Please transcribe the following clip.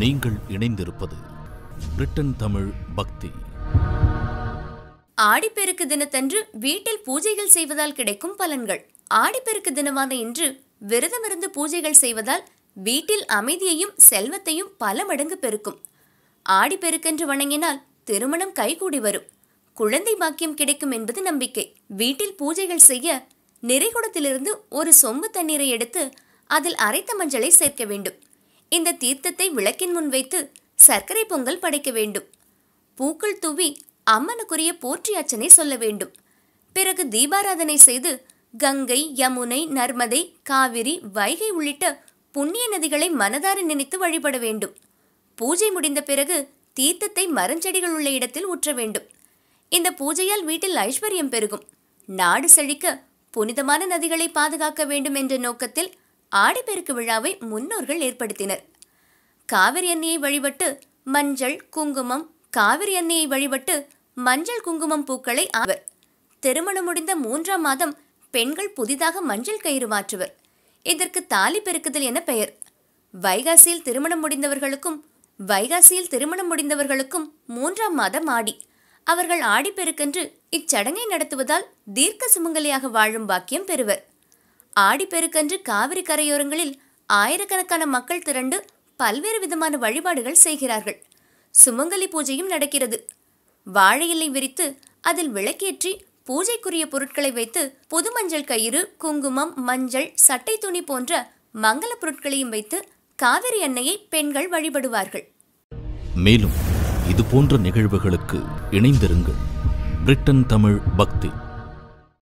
நீங்கள் இணைந்திருப்பது பிரிட்டன் தமிழ் பக்தி ஆடிப்பெருக்கு தினத்தன்று வீட்டில் பூஜைகள் செய்வதால் கிடைக்கும் பலன்கள் ஆடிப்பெருக்கு தினமான இன்று விரதமிருந்து பூஜைகள் செய்வதால் வீட்டில் அமைதியையும் செல்வத்தையும் பல மடங்கு பெருக்கும் ஆடிப்பெருக்கென்று வணங்கினால் திருமணம் கைகூடி வரும் குழந்தை பாக்கியம் கிடைக்கும் என்பது நம்பிக்கை வீட்டில் பூஜைகள் செய்ய நிறைகுடத்திலிருந்து ஒரு சொம்பு தண்ணீரை எடுத்து அதில் அரைத்த மஞ்சளை சேர்க்க வேண்டும் இந்த தீர்த்தத்தை விளக்கின் முன் வைத்து சர்க்கரை பொங்கல் படைக்க வேண்டும் பூக்கள் தூவி அம்மனுக்குரிய போற்றி அச்சனை சொல்ல வேண்டும் பிறகு தீபாராதனை செய்து கங்கை யமுனை நர்மதை காவிரி வைகை உள்ளிட்ட புண்ணிய நதிகளை மனதார நினைத்து வழிபட வேண்டும் பூஜை முடிந்த பிறகு தீர்த்தத்தை மரஞ்செடிகள் உள்ள இடத்தில் ஊற்ற வேண்டும் இந்த பூஜையால் வீட்டில் ஐஸ்வர்யம் பெருகும் நாடு செழிக்க புனிதமான நதிகளை பாதுகாக்க வேண்டும் என்ற நோக்கத்தில் ஆடிப்பெருக்கு விழாவை முன்னோர்கள் ஏற்படுத்தினர் காவிரி அன்னையை வழிபட்டு மஞ்சள் குங்குமம் காவிரி அன்னையை வழிபட்டு மஞ்சள் குங்குமம் பூக்களை ஆவர் திருமணம் முடிந்த மூன்றாம் மாதம் பெண்கள் புதிதாக மஞ்சள் கயிறு மாற்றுவர் இதற்கு தாலி பெருக்குதல் என பெயர் வைகாசியில் திருமணம் முடிந்தவர்களுக்கும் வைகாசியில் திருமணம் முடிந்தவர்களுக்கும் மூன்றாம் மாதம் ஆடி அவர்கள் ஆடிப்பெருக்கென்று இச்சடங்கை நடத்துவதால் தீர்க்க சுமங்கலியாக வாழும் பாக்கியம் பெறுவர் ஆடிப்பெருக்கன்று காவிரி கரையோரங்களில் ஆயிரக்கணக்கான மக்கள் திரண்டு பல்வேறு விதமான வழிபாடுகள் செய்கிறார்கள் சுமங்கலி பூஜையும் நடக்கிறது வாழையிலை விரித்து அதில் விளக்கேற்றி பூஜைக்குரிய பொருட்களை வைத்து புது மஞ்சள் கயிறு குங்குமம் மஞ்சள் சட்டை துணி போன்ற மங்கள பொருட்களையும் வைத்து காவிரி அன்னையை பெண்கள் வழிபடுவார்கள் மேலும் இது போன்ற நிகழ்வுகளுக்கு இணைந்திருங்கள் பிரிட்டன் தமிழ் பக்தி